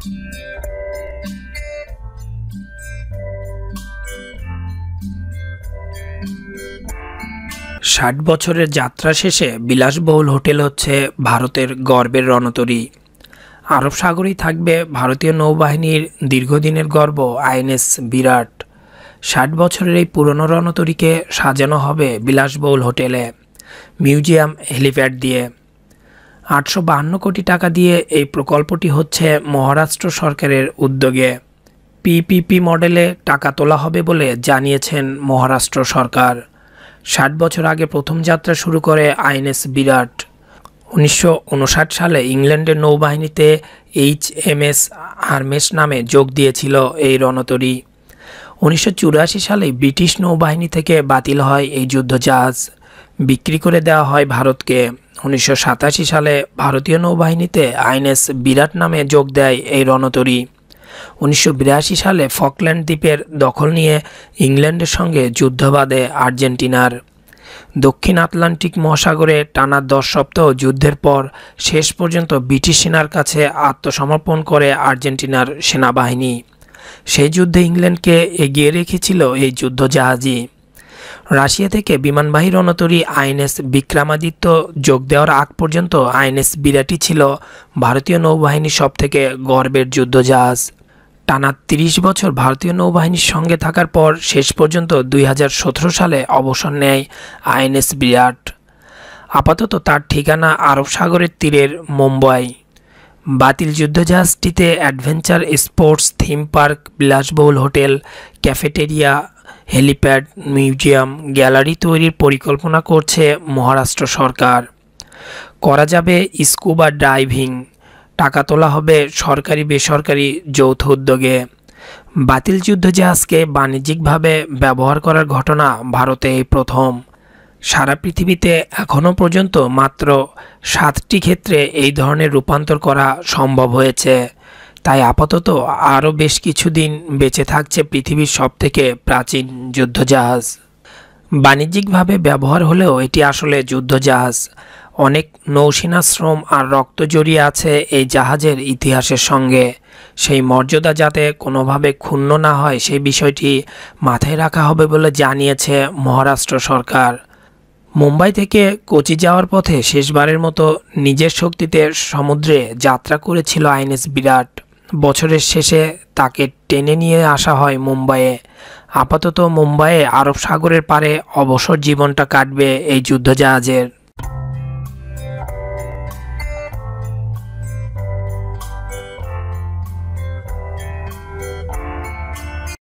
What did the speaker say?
ষাট বছরের যাত্রা শেষে বিলাসবহুল হোটেল হচ্ছে ভারতের গর্বের রণতরী আরব সাগরেই থাকবে ভারতীয় নৌবাহিনীর দীর্ঘদিনের গর্ব আইএনএস বিরাট ষাট বছরের এই পুরনো রণতরীকে সাজানো হবে বিলাসবহুল হোটেলে মিউজিয়াম হেলিপ্যাড দিয়ে আটশো কোটি টাকা দিয়ে এই প্রকল্পটি হচ্ছে মহারাষ্ট্র সরকারের উদ্যোগে পিপিপি মডেলে টাকা তোলা হবে বলে জানিয়েছেন মহারাষ্ট্র সরকার ষাট বছর আগে প্রথম যাত্রা শুরু করে আইএনএস বিরাট উনিশশো সালে ইংল্যান্ডের নৌবাহিনীতে এইচ এম এস আর্মেস নামে যোগ দিয়েছিল এই রণতরী উনিশশো সালে ব্রিটিশ নৌবাহিনী থেকে বাতিল হয় এই যুদ্ধ যুদ্ধজাহাজ বিক্রি করে দেওয়া হয় ভারতকে উনিশশো সালে ভারতীয় নৌবাহিনীতে আইনএস বিরাট নামে যোগ দেয় এই রণতরী উনিশশো সালে ফকল্যান্ড দ্বীপের দখল নিয়ে ইংল্যান্ডের সঙ্গে যুদ্ধ বাঁধে আর্জেন্টিনার দক্ষিণ আটলান্টিক মহাসাগরে টানা দশ সপ্তাহ যুদ্ধের পর শেষ পর্যন্ত ব্রিটিশ সেনার কাছে আত্মসমর্পণ করে আর্জেন্টিনার সেনাবাহিনী সেই যুদ্ধে ইংল্যান্ডকে এগিয়ে রেখেছিল এই যুদ্ধ জাহাজী রাশিয়া থেকে বিমানবাহী রণতরী আইএনএস বিক্রমাদিত্য যোগ দেওয়ার আগ পর্যন্ত আইএনএস বিরাটি ছিল ভারতীয় নৌবাহিনীর সবথেকে গর্বের যুদ্ধজাহাজ টানা ৩০ বছর ভারতীয় নৌবাহিনীর সঙ্গে থাকার পর শেষ পর্যন্ত দুই সালে অবসর নেয় আইএনএস বিরাট আপাতত তার ঠিকানা আরব সাগরের তীরের মুম্বাই বাতিল যুদ্ধজাহাজটিতে অ্যাডভেঞ্চার স্পোর্টস থিম পার্ক বিলাসবহুল hotel cafeteria helipad museum gallery তৈরির পরিকল্পনা করছে মহারাষ্ট্র সরকার করা যাবে স্কুবা ডাইভিং টাকা তোলা হবে সরকারি বেসরকারি যৌথ উদ্যোগে বাতিল যুদ্ধ জাহাজকে বাণিজ্যিকভাবে ব্যবহার করার ঘটনা ভারতে এই প্রথম সারা পৃথিবীতে এখনও পর্যন্ত মাত্র সাতটি ক্ষেত্রে এই ধরনের রূপান্তর করা সম্ভব হয়েছে তাই আপাতত আরও বেশ কিছুদিন বেঁচে থাকছে পৃথিবীর সবথেকে প্রাচীন যুদ্ধজাহাজ বাণিজ্যিকভাবে ব্যবহার হলেও এটি আসলে যুদ্ধজাহাজ অনেক নৌসেনা শ্রম আর রক্ত জড়িয়ে আছে এই জাহাজের ইতিহাসের সঙ্গে সেই মর্যাদা যাতে কোনোভাবে ক্ষুণ্ণ না হয় সেই বিষয়টি মাথায় রাখা হবে বলে জানিয়েছে মহারাষ্ট্র সরকার মুম্বাই থেকে কোচি যাওয়ার পথে শেষবারের মতো নিজের শক্তিতে সমুদ্রে যাত্রা করেছিল আইনএস বিরাট বছরের শেষে তাকে টেনে নিয়ে আসা হয় মুম্বাইয়ে আপাতত মুম্বাইয়ে আরব সাগরের পারে অবসর জীবনটা কাটবে এই যুদ্ধজাহাজের